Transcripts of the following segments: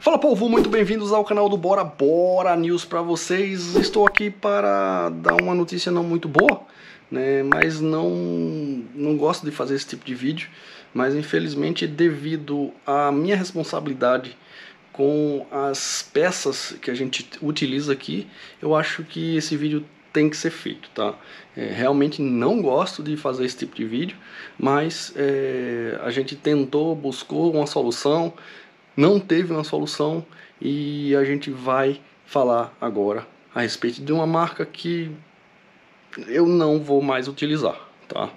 Fala povo, muito bem-vindos ao canal do Bora Bora News para vocês. Estou aqui para dar uma notícia não muito boa, né? Mas não não gosto de fazer esse tipo de vídeo, mas infelizmente devido à minha responsabilidade com as peças que a gente utiliza aqui, eu acho que esse vídeo tem que ser feito, tá? É, realmente não gosto de fazer esse tipo de vídeo, mas é, a gente tentou, buscou uma solução, não teve uma solução e a gente vai falar agora a respeito de uma marca que eu não vou mais utilizar. Tá?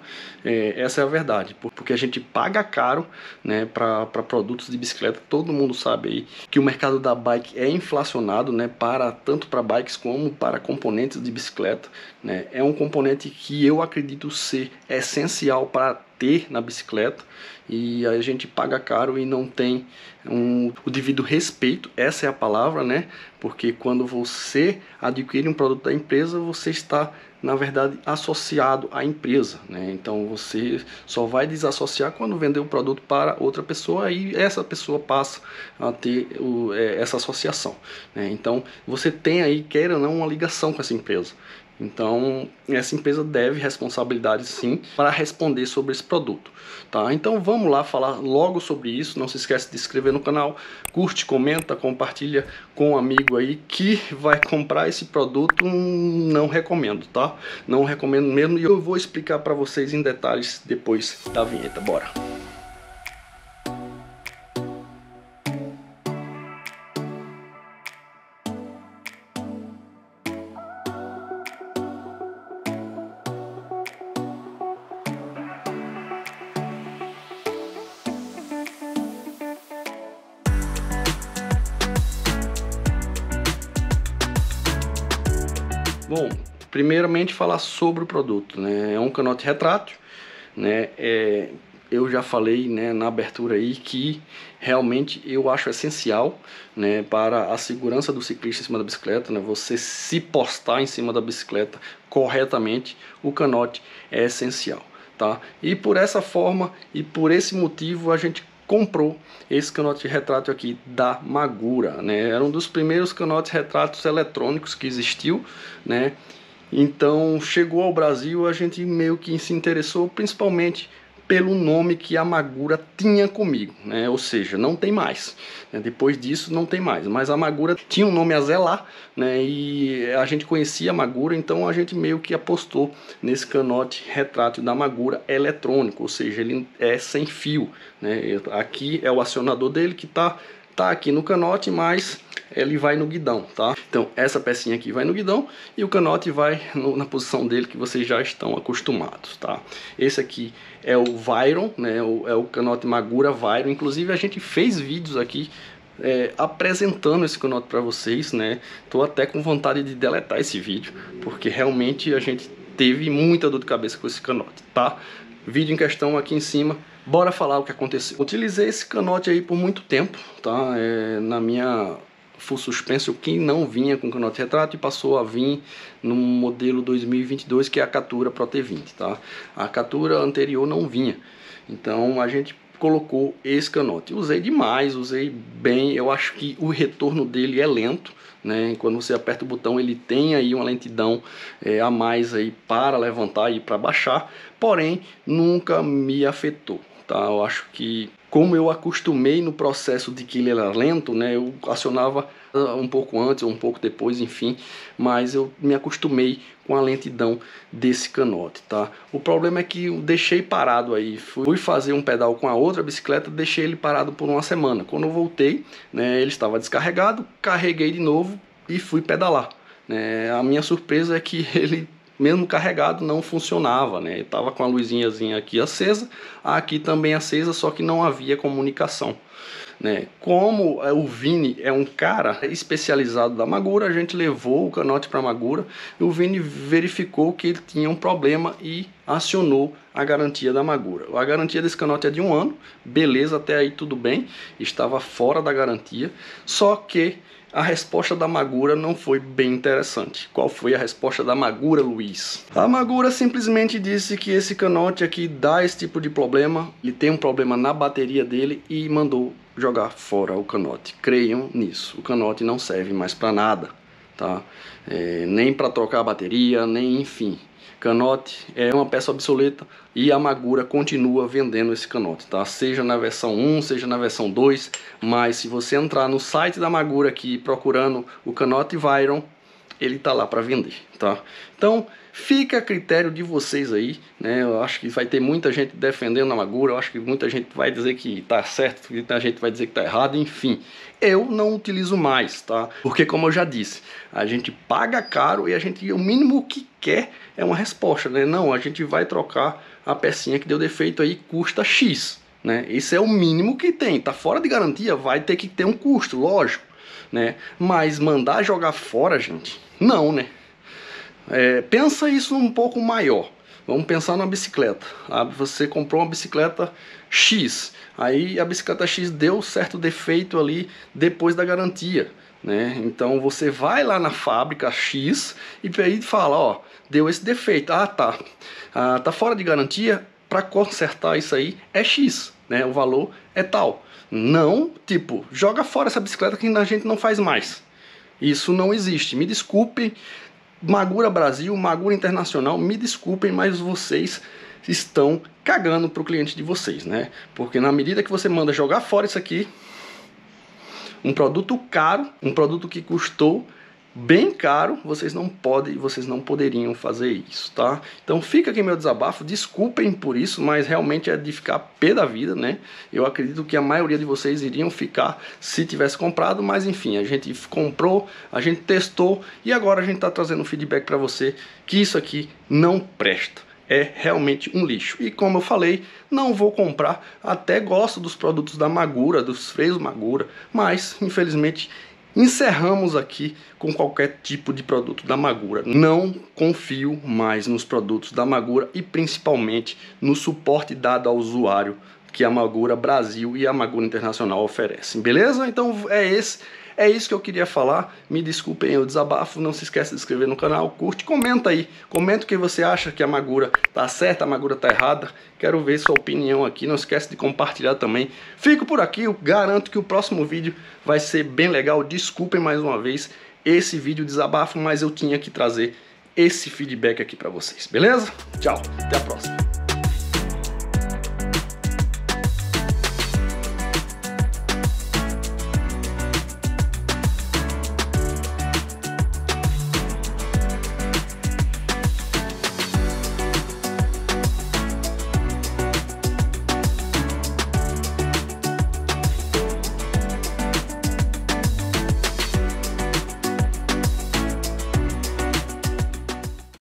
É, essa é a verdade, porque a gente paga caro né, para produtos de bicicleta. Todo mundo sabe aí que o mercado da bike é inflacionado né, para tanto para bikes como para componentes de bicicleta. Né? É um componente que eu acredito ser essencial para ter na bicicleta e a gente paga caro e não tem um, o devido respeito, essa é a palavra, né? Porque quando você adquire um produto da empresa, você está na verdade associado à empresa, né? Então você só vai desassociar quando vender o produto para outra pessoa e essa pessoa passa a ter o, é, essa associação, né? Então você tem aí queira ou não uma ligação com essa empresa. Então, essa empresa deve responsabilidade sim para responder sobre esse produto, tá? Então, vamos lá falar logo sobre isso. Não se esquece de se inscrever no canal, curte, comenta, compartilha com um amigo aí que vai comprar esse produto. Não recomendo, tá? Não recomendo mesmo e eu vou explicar para vocês em detalhes depois da vinheta. Bora. Bom, primeiramente falar sobre o produto, né? É um canote retrátil, né? É, eu já falei né, na abertura aí que realmente eu acho essencial né, para a segurança do ciclista em cima da bicicleta, né, você se postar em cima da bicicleta corretamente, o canote é essencial. Tá? E por essa forma e por esse motivo a gente comprou esse canote de retrato aqui da Magura, né? Era um dos primeiros canotes retratos eletrônicos que existiu, né? Então chegou ao Brasil, a gente meio que se interessou principalmente pelo nome que a Magura tinha comigo, né? Ou seja, não tem mais. Né? Depois disso não tem mais. Mas a Magura tinha um nome a zelar, né? E a gente conhecia a Magura, então a gente meio que apostou nesse canote retrátil da Magura eletrônico, ou seja, ele é sem fio, né? Aqui é o acionador dele que está tá aqui no canote, mas ele vai no guidão, tá? Então essa pecinha aqui vai no guidão e o canote vai no, na posição dele que vocês já estão acostumados, tá? Esse aqui é o Viron, né? O, é o canote Magura Viron. Inclusive a gente fez vídeos aqui é, apresentando esse canote para vocês, né? Tô até com vontade de deletar esse vídeo, porque realmente a gente teve muita dor de cabeça com esse canote, tá? Vídeo em questão aqui em cima Bora falar o que aconteceu. Utilizei esse canote aí por muito tempo, tá? É, na minha full suspension que não vinha com canote retrato e passou a vir no modelo 2022 que é a Catura Pro T20, tá? A Catura anterior não vinha. Então a gente colocou esse canote. Usei demais, usei bem. Eu acho que o retorno dele é lento, né? Quando você aperta o botão, ele tem aí uma lentidão é, a mais aí para levantar e para baixar. Porém, nunca me afetou. Tá? Eu acho que como eu acostumei no processo de que ele era lento, né, eu acionava ah, um pouco antes ou um pouco depois, enfim, mas eu me acostumei com a lentidão desse canote, tá? O problema é que eu deixei parado aí, fui fazer um pedal com a outra bicicleta, deixei ele parado por uma semana. Quando eu voltei, né, ele estava descarregado, carreguei de novo e fui pedalar. É, a minha surpresa é que ele mesmo carregado, não funcionava, né? estava com a luzinhazinha aqui acesa, aqui também acesa, só que não havia comunicação. Né? Como é, o Vini é um cara especializado da Magura, a gente levou o canote para Magura e o Vini verificou que ele tinha um problema e acionou a garantia da Magura. A garantia desse canote é de um ano, beleza, até aí tudo bem, estava fora da garantia, só que a resposta da Magura não foi bem interessante. Qual foi a resposta da Magura, Luiz? A Magura simplesmente disse que esse canote aqui dá esse tipo de problema, ele tem um problema na bateria dele e mandou jogar fora o canote. Creiam nisso, o canote não serve mais para nada tá? É, nem para trocar a bateria, nem enfim. Canote é uma peça obsoleta e a Magura continua vendendo esse canote, tá? Seja na versão 1, seja na versão 2, mas se você entrar no site da Magura aqui procurando o canote Viron, ele está lá para vender, tá? Então, fica a critério de vocês aí, né? Eu acho que vai ter muita gente defendendo a Magura, eu acho que muita gente vai dizer que está certo, muita gente vai dizer que está errado, enfim. Eu não utilizo mais, tá? Porque como eu já disse, a gente paga caro e a gente o mínimo que quer é uma resposta, né? Não, a gente vai trocar a pecinha que deu defeito aí, custa X, né? Esse é o mínimo que tem. Tá fora de garantia, vai ter que ter um custo, lógico, né? Mas mandar jogar fora, gente, não, né? É, pensa isso um pouco maior. Vamos pensar numa bicicleta. Ah, você comprou uma bicicleta X, aí a bicicleta X deu certo defeito ali depois da garantia. Né? Então você vai lá na fábrica X e aí fala, ó, deu esse defeito. Ah, tá. Ah, tá fora de garantia. Para consertar isso aí é X, né? O valor é tal. Não, tipo, joga fora essa bicicleta que a gente não faz mais. Isso não existe. Me desculpe, Magura Brasil, Magura Internacional, me desculpem, mas vocês estão cagando para o cliente de vocês, né? Porque na medida que você manda jogar fora isso aqui, um produto caro, um produto que custou bem caro, vocês não podem, vocês não poderiam fazer isso, tá? Então fica aqui meu desabafo, desculpem por isso, mas realmente é de ficar pé da vida, né? Eu acredito que a maioria de vocês iriam ficar se tivesse comprado, mas enfim, a gente comprou, a gente testou e agora a gente está trazendo um feedback para você que isso aqui não presta é realmente um lixo. E como eu falei, não vou comprar, até gosto dos produtos da Magura, dos freios Magura, mas infelizmente Encerramos aqui com qualquer tipo de produto da Magura. Não confio mais nos produtos da Magura e principalmente no suporte dado ao usuário que a Magura Brasil e a Magura Internacional oferecem, beleza? Então é esse é isso que eu queria falar. Me desculpem o desabafo. Não se esqueça de se inscrever no canal, curte, comenta aí. Comenta o que você acha que a Magura tá certa, a Magura tá errada. Quero ver sua opinião aqui. Não esquece de compartilhar também. Fico por aqui. Eu garanto que o próximo vídeo vai ser bem legal. Desculpem mais uma vez esse vídeo desabafo, mas eu tinha que trazer esse feedback aqui para vocês, beleza? Tchau, até a próxima.